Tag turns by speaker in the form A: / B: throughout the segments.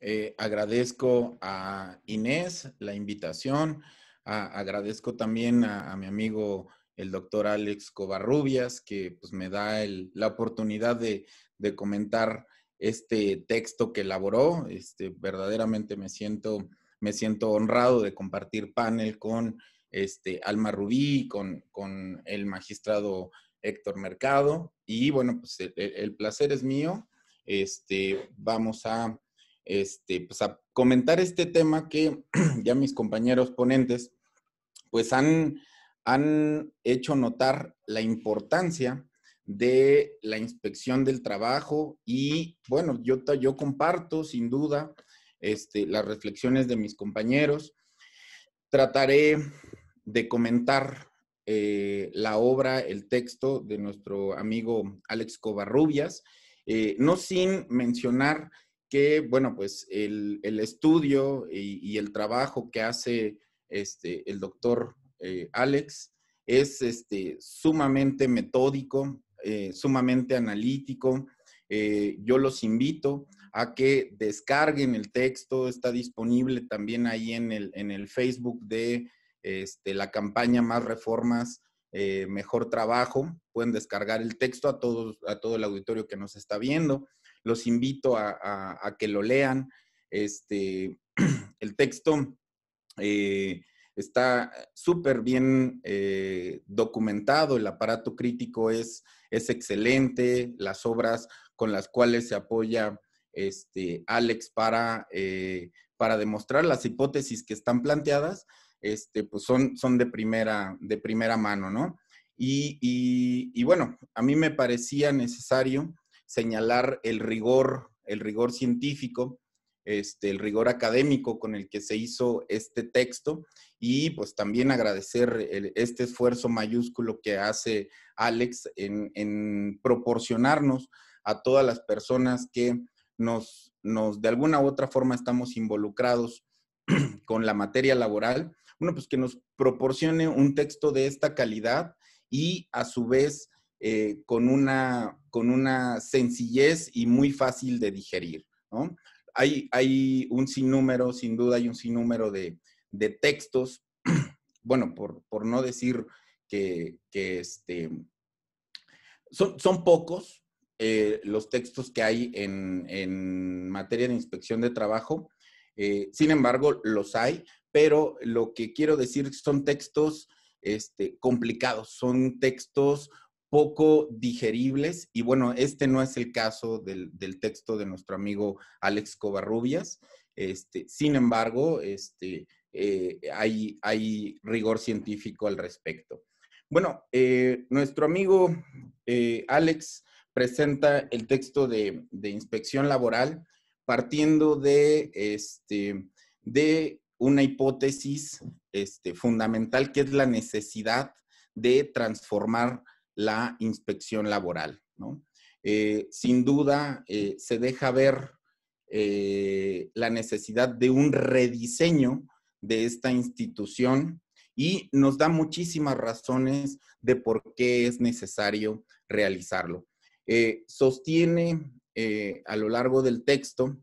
A: Eh, agradezco a Inés la invitación. agradezco también a, mi amigo el doctor Alex Covarrubias, que pues, me da la oportunidad de, comentar este texto que elaboró. Este, verdaderamente me siento, me siento honrado de compartir panel con este, Alma Rubí, con, con el magistrado Héctor Mercado. Y bueno, pues el placer es mío. Este, vamos a este, pues a comentar este tema que ya mis compañeros ponentes pues han, han hecho notar la importancia de la inspección del trabajo y bueno, yo, yo comparto sin duda este, las reflexiones de mis compañeros. Trataré de comentar eh, la obra, el texto de nuestro amigo Alex Covarrubias, eh, no sin mencionar que, bueno, pues el, estudio y, el trabajo que hace este, el doctor eh, Alex es este, sumamente metódico, eh, sumamente analítico. Eh, yo los invito a que descarguen el texto, está disponible también ahí en el, Facebook de este, la campaña Más Reformas, Mejor Trabajo. Pueden descargar el texto a, todos, a todo el auditorio que nos está viendo los invito a, que lo lean. Este, el texto eh, está súper bien eh, documentado, el aparato crítico es, es excelente, las obras con las cuales se apoya este, Alex para, eh, para demostrar las hipótesis que están planteadas, este, pues son, son de, primera, de primera mano, ¿no? y bueno, a mí me parecía necesario señalar el rigor, el rigor científico, este, el rigor académico con el que se hizo este texto y pues también agradecer este esfuerzo mayúsculo que hace Alex en, proporcionarnos a todas las personas que nos, nos de alguna u otra forma estamos involucrados con la materia laboral, bueno, pues que nos proporcione un texto de esta calidad y a su vez eh, con, una, sencillez y muy fácil de digerir. Hay, un sinnúmero, sin duda hay un sinnúmero de, textos, bueno, por, no decir que, este, son, pocos eh, los textos que hay en, materia de inspección de trabajo, eh, sin embargo, los hay, pero lo que quiero decir son textos este, complicados, son textos poco digeribles. Y bueno, este no es el caso del, texto de nuestro amigo Alex Covarrubias. Este, sin embargo, este, eh, hay, hay, rigor científico al respecto. Bueno, eh, nuestro amigo eh, Alex presenta el texto de, inspección laboral partiendo de, este, de una hipótesis este, fundamental que es la necesidad de transformar la inspección laboral. Eh, sin duda, eh, se deja ver eh, la necesidad de un rediseño de esta institución y nos da muchísimas razones de por qué es necesario realizarlo. sostiene a lo largo del texto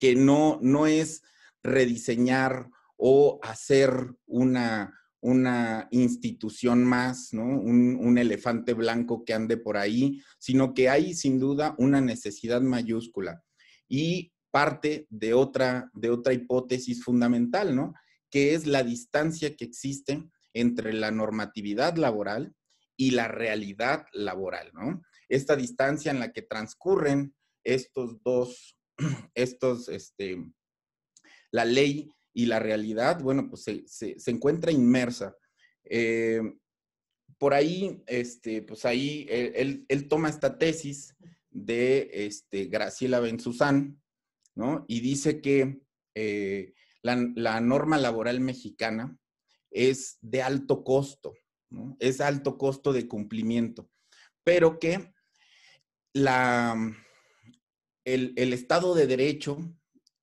A: que no, no es rediseñar o hacer una, una institución más, ¿no? Un, elefante blanco que ande por ahí, sino que hay sin duda una necesidad mayúscula. Y parte de otra, de otra hipótesis fundamental, ¿no? que es la distancia que existe entre la normatividad laboral y la realidad laboral. ¿no? Esta distancia en la que transcurren estos dos, estos, este, la ley y la realidad, bueno, pues se, encuentra inmersa. Eh, por ahí, este, pues ahí eh, él, toma esta tesis de este, Graciela Benzuzán, ¿no? Y dice que eh, la, norma laboral mexicana es de alto costo, ¿no? Es alto costo de cumplimiento, pero que la, el, Estado de Derecho,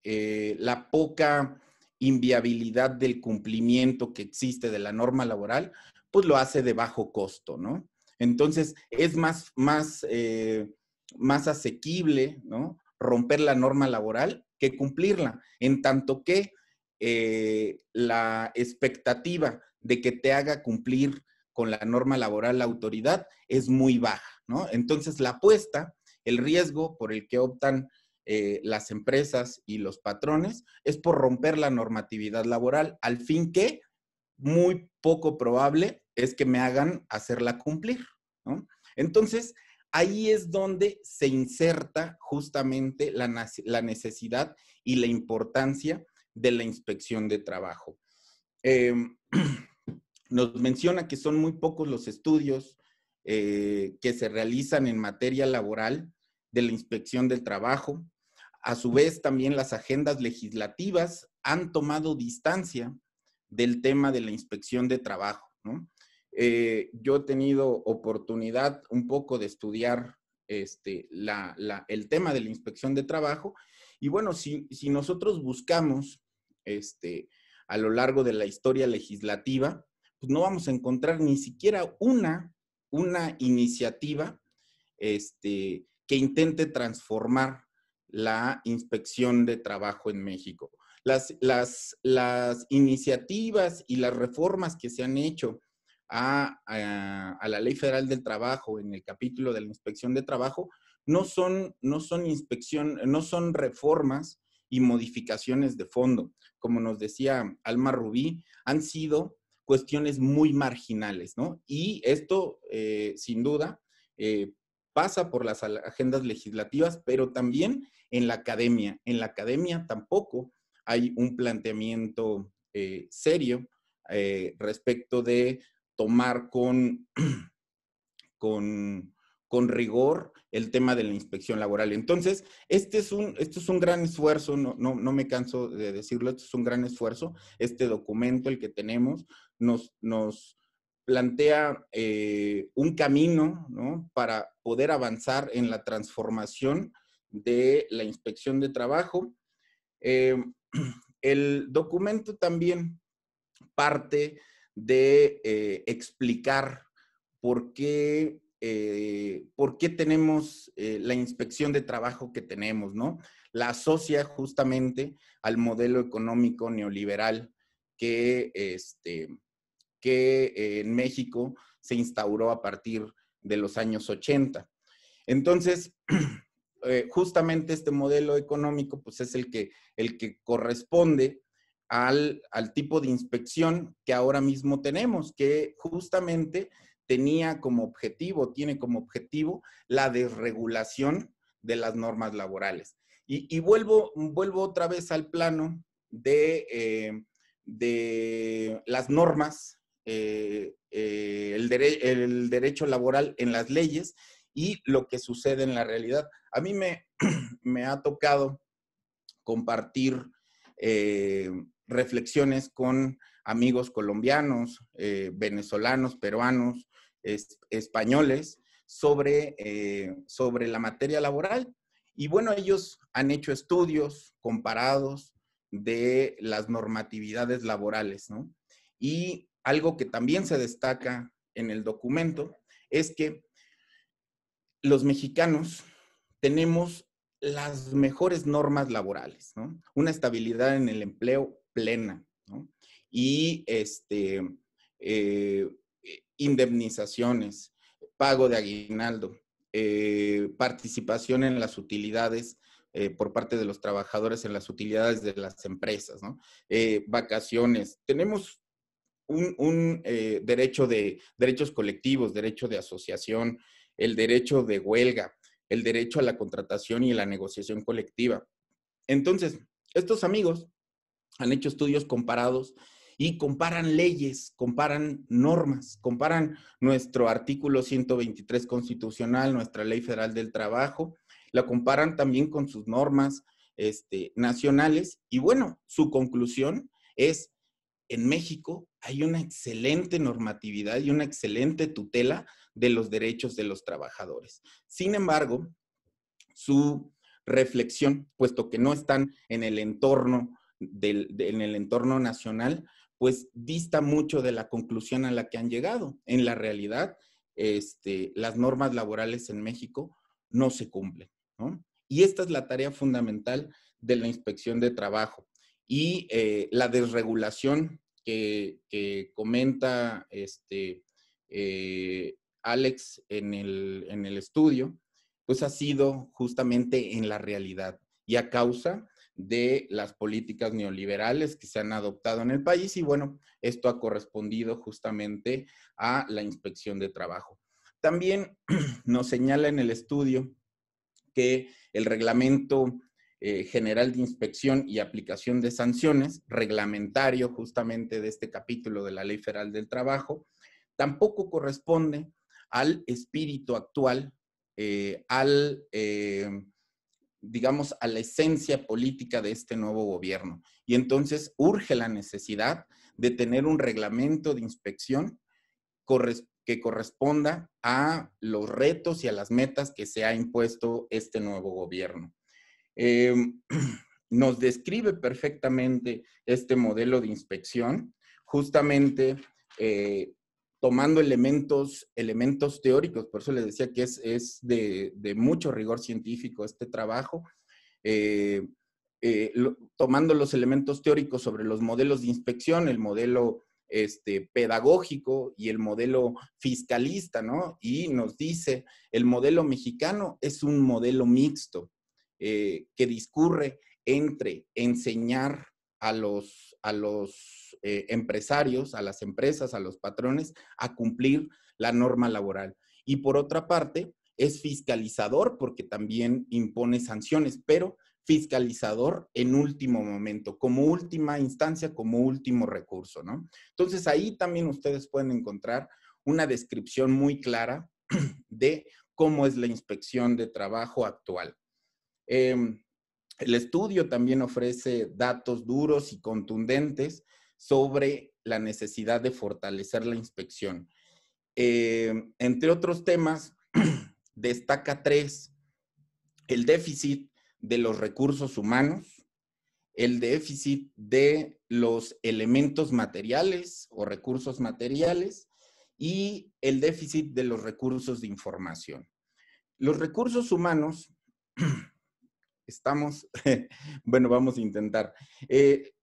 A: la poca inviabilidad del cumplimiento que existe de la norma laboral, pues lo hace de bajo costo, ¿no? Entonces, es más, más, eh, más asequible, ¿no? Romper la norma laboral que cumplirla, en tanto que eh, la expectativa de que te haga cumplir con la norma laboral la autoridad es muy baja, ¿no? Entonces, la apuesta, el riesgo por el que optan eh, las empresas y los patrones es por romper la normatividad laboral, al fin que muy poco probable es que me hagan hacerla cumplir. Entonces, ahí es donde se inserta justamente la, necesidad y la importancia de la inspección de trabajo. Em, nos menciona que son muy pocos los estudios eh, que se realizan en materia laboral de la inspección del trabajo. A su vez, también las agendas legislativas han tomado distancia del tema de la inspección de trabajo. Eh, yo he tenido oportunidad un poco de estudiar este, el tema de la inspección de trabajo y bueno, si, nosotros buscamos este, a lo largo de la historia legislativa, pues no vamos a encontrar ni siquiera una, una iniciativa este, que intente transformar la inspección de trabajo en México. Las, las, iniciativas y las reformas que se han hecho a, la Ley Federal del Trabajo en el capítulo de la inspección de trabajo no son, no son inspección, no son reformas y modificaciones de fondo. Como nos decía Alma Rubí, han sido cuestiones muy marginales, ¿no? Y esto, eh, sin duda, eh, pasa por las agendas legislativas, pero también en la academia. En la academia tampoco hay un planteamiento eh, serio eh, respecto de tomar con, con, rigor el tema de la inspección laboral. Entonces, este es un, es un gran esfuerzo, no, no, no, me canso de decirlo, este es un gran esfuerzo. Este documento, el que tenemos, nos, nos plantea eh, un camino para poder avanzar en la transformación de la inspección de trabajo. Eh, el documento también parte de eh, explicar por qué, por qué tenemos la inspección de trabajo que tenemos, ¿no? La asocia justamente al modelo económico neoliberal que este, que eh, en México se instauró a partir de los años 80. Entonces, eh, justamente este modelo económico pues es el que, el que corresponde al, tipo de inspección que ahora mismo tenemos, que justamente tenía como objetivo, tiene como objetivo la desregulación de las normas laborales. Y, vuelvo, vuelvo otra vez al plano de, eh, de las normas eh, eh, el, derecho laboral en las leyes y lo que sucede en la realidad. A mí me, ha tocado compartir eh, reflexiones con amigos colombianos, venezolanos, peruanos, españoles sobre, sobre la materia laboral. Y bueno, ellos han hecho estudios comparados de las normatividades laborales, Y algo que también se destaca en el documento es que los mexicanos tenemos las mejores normas laborales, Una estabilidad en el empleo plena, Y este, eh, indemnizaciones, pago de aguinaldo, eh, participación en las utilidades eh, por parte de los trabajadores en las utilidades de las empresas, vacaciones. Tenemos un, eh, derecho de derechos colectivos, derecho de asociación, el derecho de huelga, el derecho a la contratación y la negociación colectiva. Entonces, estos amigos han hecho estudios comparados y comparan leyes, comparan normas, comparan nuestro artículo 123 constitucional, nuestra ley federal del trabajo, la comparan también con sus normas este, nacionales y bueno, su conclusión es, en México hay una excelente normatividad y una excelente tutela de los derechos de los trabajadores. Sin embargo, su reflexión, puesto que no están en el entorno, en el entorno nacional, pues dista mucho de la conclusión a la que han llegado. En la realidad, este, las normas laborales en México no se cumplen. Y esta es la tarea fundamental de la inspección de trabajo. Y eh, la desregulación que, comenta este, eh, Alex en el, en el estudio, pues ha sido justamente en la realidad y a causa de las políticas neoliberales que se han adoptado en el país y bueno, esto ha correspondido justamente a la inspección de trabajo. También nos señala en el estudio que el reglamento eh, general de Inspección y Aplicación de Sanciones, reglamentario justamente de este capítulo de la Ley Federal del Trabajo, tampoco corresponde al espíritu actual, eh, al, eh, digamos, a la esencia política de este nuevo gobierno. Y entonces urge la necesidad de tener un reglamento de inspección que corresponda a los retos y a las metas que se ha impuesto este nuevo gobierno. Em, nos describe perfectamente este modelo de inspección, justamente eh, tomando elementos, elementos teóricos, por eso les decía que es, de, mucho rigor científico este trabajo, eh, eh, tomando los elementos teóricos sobre los modelos de inspección, el modelo este, pedagógico y el modelo fiscalista, Y nos dice, el modelo mexicano es un modelo mixto. Eh, que discurre entre enseñar a los, eh, empresarios, a las empresas, a los patrones, a cumplir la norma laboral. Y por otra parte, es fiscalizador porque también impone sanciones, pero fiscalizador en último momento, como última instancia, como último recurso, ¿no? Entonces ahí también ustedes pueden encontrar una descripción muy clara de cómo es la inspección de trabajo actual. Em, el estudio también ofrece datos duros y contundentes sobre la necesidad de fortalecer la inspección. Em, entre otros temas, destaca tres, el déficit de los recursos humanos, el déficit de los elementos materiales o recursos materiales y el déficit de los recursos de información. Los recursos humanos estamos, bueno, vamos a intentar. Eh,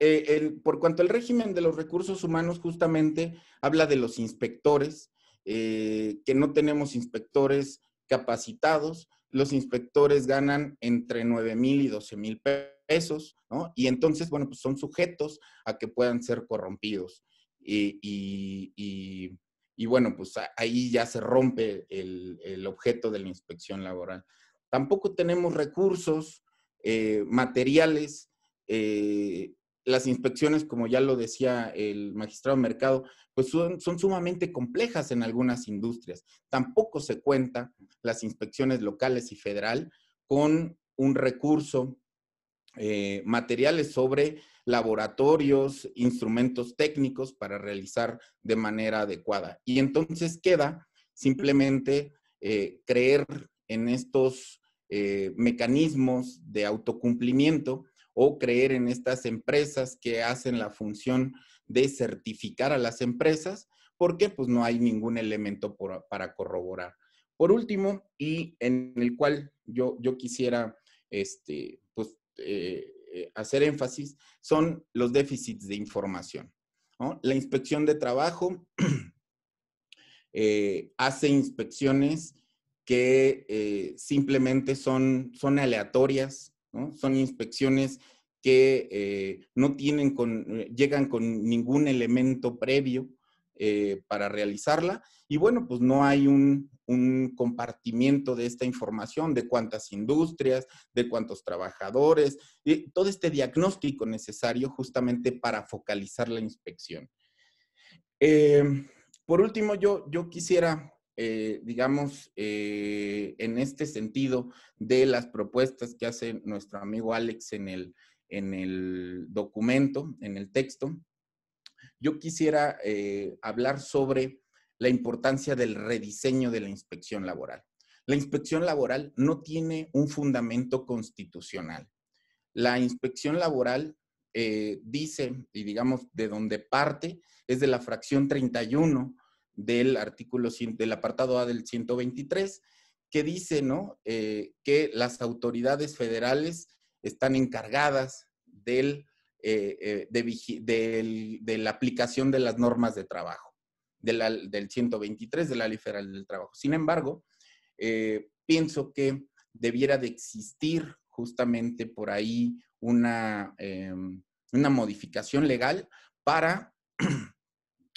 A: eh, por cuanto al régimen de los recursos humanos, justamente habla de los inspectores, eh, que no tenemos inspectores capacitados, los inspectores ganan entre 9 mil y 12 mil pesos, ¿no? Y entonces, bueno, pues son sujetos a que puedan ser corrompidos. Y, bueno, pues ahí ya se rompe el objeto de la inspección laboral. Tampoco tenemos recursos eh, materiales. Eh, las inspecciones, como ya lo decía el magistrado Mercado, pues son, sumamente complejas en algunas industrias. Tampoco se cuenta las inspecciones locales y federal con un recurso, eh, materiales sobre laboratorios, instrumentos técnicos para realizar de manera adecuada. Y entonces queda simplemente creer en estos eh, mecanismos de autocumplimiento o creer en estas empresas que hacen la función de certificar a las empresas, porque pues no hay ningún elemento para corroborar. Por último, y en el cual yo, quisiera este, pues, eh, eh, hacer énfasis, son los déficits de información. La inspección de trabajo hace inspecciones que eh, simplemente son, son aleatorias, son inspecciones que eh, no tienen con, eh, llegan con ningún elemento previo para realizarla. Y bueno, pues no hay un, compartimiento de esta información, de cuántas industrias, de cuántos trabajadores, todo este diagnóstico necesario justamente para focalizar la inspección. por último, yo, yo quisiera eh, digamos, eh, en este sentido de las propuestas que hace nuestro amigo Alex en el, en el documento, en el texto, yo quisiera eh, hablar sobre la importancia del rediseño de la inspección laboral. La inspección laboral no tiene un fundamento constitucional. La inspección laboral dice, y digamos de donde parte, es de la fracción 31 del artículo, del apartado A del 123, que dice, ¿no? Eh, que las autoridades federales están encargadas eh, eh, del, de, la aplicación de las normas de trabajo, del 123 de la Ley Federal del Trabajo. Sin embargo, pienso que debiera de existir justamente por ahí una, em, una modificación legal para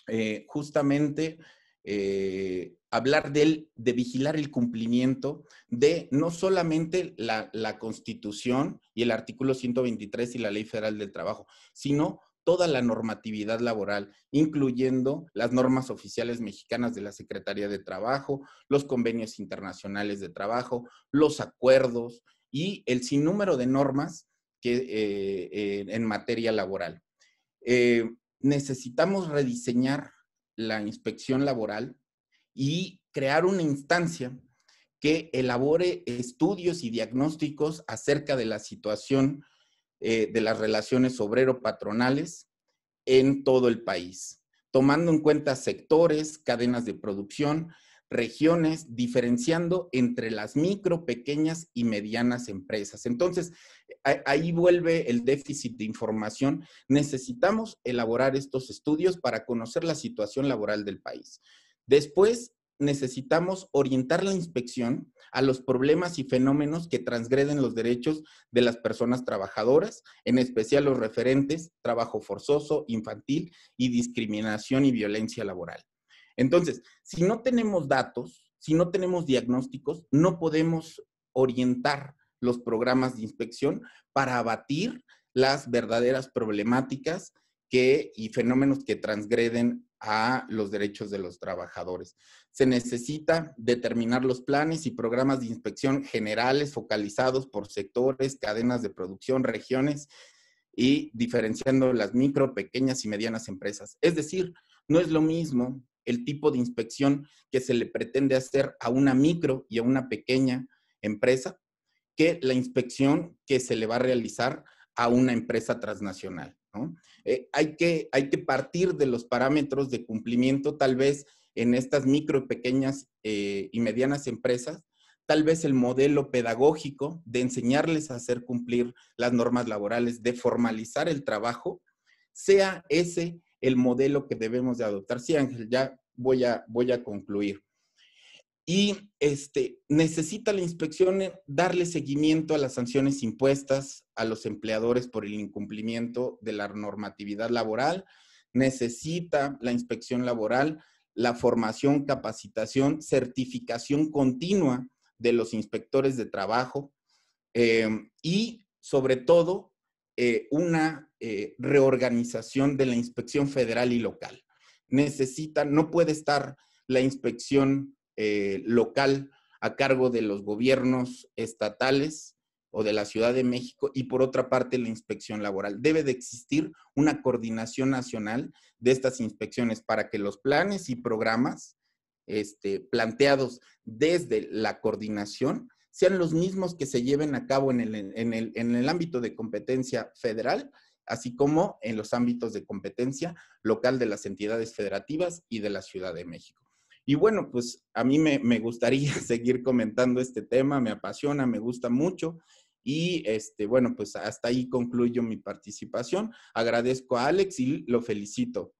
A: Eh, justamente eh, hablar de, de vigilar el cumplimiento de no solamente la, Constitución y el artículo 123 y la Ley Federal del Trabajo, sino toda la normatividad laboral, incluyendo las normas oficiales mexicanas de la Secretaría de Trabajo, los convenios internacionales de trabajo, los acuerdos y el sinnúmero de normas que, eh, en materia laboral necesitamos rediseñar la inspección laboral y crear una instancia que elabore estudios y diagnósticos acerca de la situación eh, de las relaciones obrero-patronales en todo el país, tomando en cuenta sectores, cadenas de producción regiones, diferenciando entre las micro, pequeñas y medianas empresas. Entonces, ahí vuelve el déficit de información. Necesitamos elaborar estos estudios para conocer la situación laboral del país. Después, necesitamos orientar la inspección a los problemas y fenómenos que transgreden los derechos de las personas trabajadoras, en especial los referentes, trabajo forzoso, infantil y discriminación y violencia laboral. Entonces, si no tenemos datos, si no tenemos diagnósticos, no podemos orientar los programas de inspección para abatir las verdaderas problemáticas y fenómenos que transgreden a los derechos de los trabajadores. Se necesita determinar los planes y programas de inspección generales focalizados por sectores, cadenas de producción, regiones y diferenciando las micro, pequeñas y medianas empresas. Es decir, no es lo mismo el tipo de inspección que se le pretende hacer a una micro y a una pequeña empresa que la inspección que se le va a realizar a una empresa transnacional. Eh, hay, que, hay que partir de los parámetros de cumplimiento, tal vez en estas micro, pequeñas eh, y medianas empresas, tal vez el modelo pedagógico de enseñarles a hacer cumplir las normas laborales, de formalizar el trabajo, sea ese el modelo que debemos de adoptar. Sí, Ángel, ya voy a, voy a concluir. Y este, necesita la inspección darle seguimiento a las sanciones impuestas a los empleadores por el incumplimiento de la normatividad laboral. Necesita la inspección laboral la formación, capacitación, certificación continua de los inspectores de trabajo eh, y sobre todo eh, una eh, reorganización de la inspección federal y local. Necesita, no puede estar la inspección eh, local a cargo de los gobiernos estatales o de la Ciudad de México y por otra parte la inspección laboral. Debe de existir una coordinación nacional de estas inspecciones para que los planes y programas este, planteados desde la coordinación sean los mismos que se lleven a cabo en el, ámbito de competencia federal, así como en los ámbitos de competencia local de las entidades federativas y de la Ciudad de México. Y bueno, pues a mí me, me, gustaría seguir comentando este tema, me apasiona, me gusta mucho. Y este, bueno, pues hasta ahí concluyo mi participación. Agradezco a Alex y lo felicito